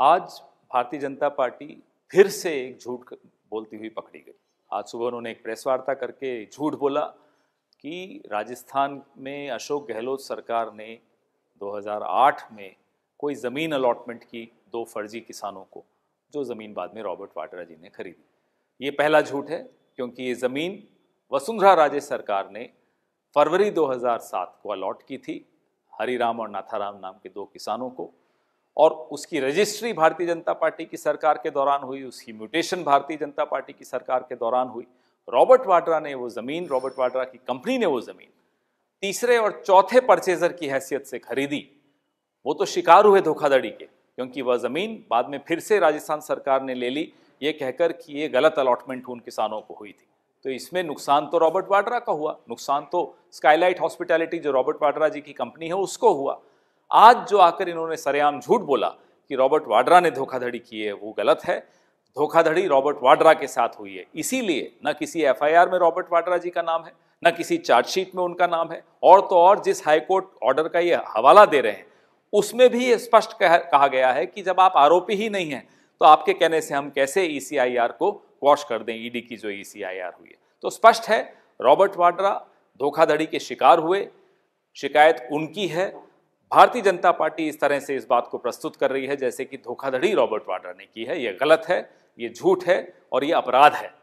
आज भारतीय जनता पार्टी फिर से एक झूठ बोलती हुई पकड़ी गई आज सुबह उन्होंने एक प्रेस वार्ता करके झूठ बोला कि राजस्थान में अशोक गहलोत सरकार ने 2008 में कोई ज़मीन अलॉटमेंट की दो फर्जी किसानों को जो ज़मीन बाद में रॉबर्ट वाड्रा जी ने खरीदी ये पहला झूठ है क्योंकि ये ज़मीन वसुंधरा राजे सरकार ने फरवरी 2007 को अलॉट की थी हरिराम और नाथाराम नाम के दो किसानों को और उसकी रजिस्ट्री भारतीय जनता पार्टी की सरकार के दौरान हुई उसकी म्यूटेशन भारतीय जनता पार्टी की सरकार के दौरान हुई रॉबर्ट वाड्रा ने वो ज़मीन रॉबर्ट वाड्रा की कंपनी ने वो ज़मीन तीसरे और चौथे परचेजर की हैसियत से खरीदी वो तो शिकार हुए धोखाधड़ी के क्योंकि वह ज़मीन बाद में फिर से राजस्थान सरकार ने ले ली ये कहकर कि ये गलत अलॉटमेंट उन किसानों को हुई थी तो इसमें नुकसान तो रॉबर्ट वाड्रा का हुआ नुकसान तो स्काईलाइट हॉस्पिटैलिटी जो रॉबर्ट वाड्रा जी की कंपनी है उसको हुआ आज जो आकर इन्होंने सरेआम झूठ बोला कि रॉबर्ट वाड्रा ने धोखाधड़ी की है वो गलत है धोखाधड़ी रॉबर्ट वाड्रा के साथ हुई है इसीलिए न किसी एफ में रॉबर्ट वाड्रा जी का नाम है न किसी चार्जशीट में उनका नाम है और तो और जिस हाईकोर्ट ऑर्डर का ये हवाला दे रहे हैं उसमें भी स्पष्ट कह, कहा गया है कि जब आप आरोपी ही नहीं हैं तो आपके कहने से हम कैसे ईसीआईआर को वॉश कर दें ईडी की जो ईसीआईआर हुई है तो स्पष्ट है रॉबर्ट वाड्रा धोखाधड़ी के शिकार हुए शिकायत उनकी है भारतीय जनता पार्टी इस तरह से इस बात को प्रस्तुत कर रही है जैसे कि धोखाधड़ी रॉबर्ट वाड्रा ने की है यह गलत है ये झूठ है और ये अपराध है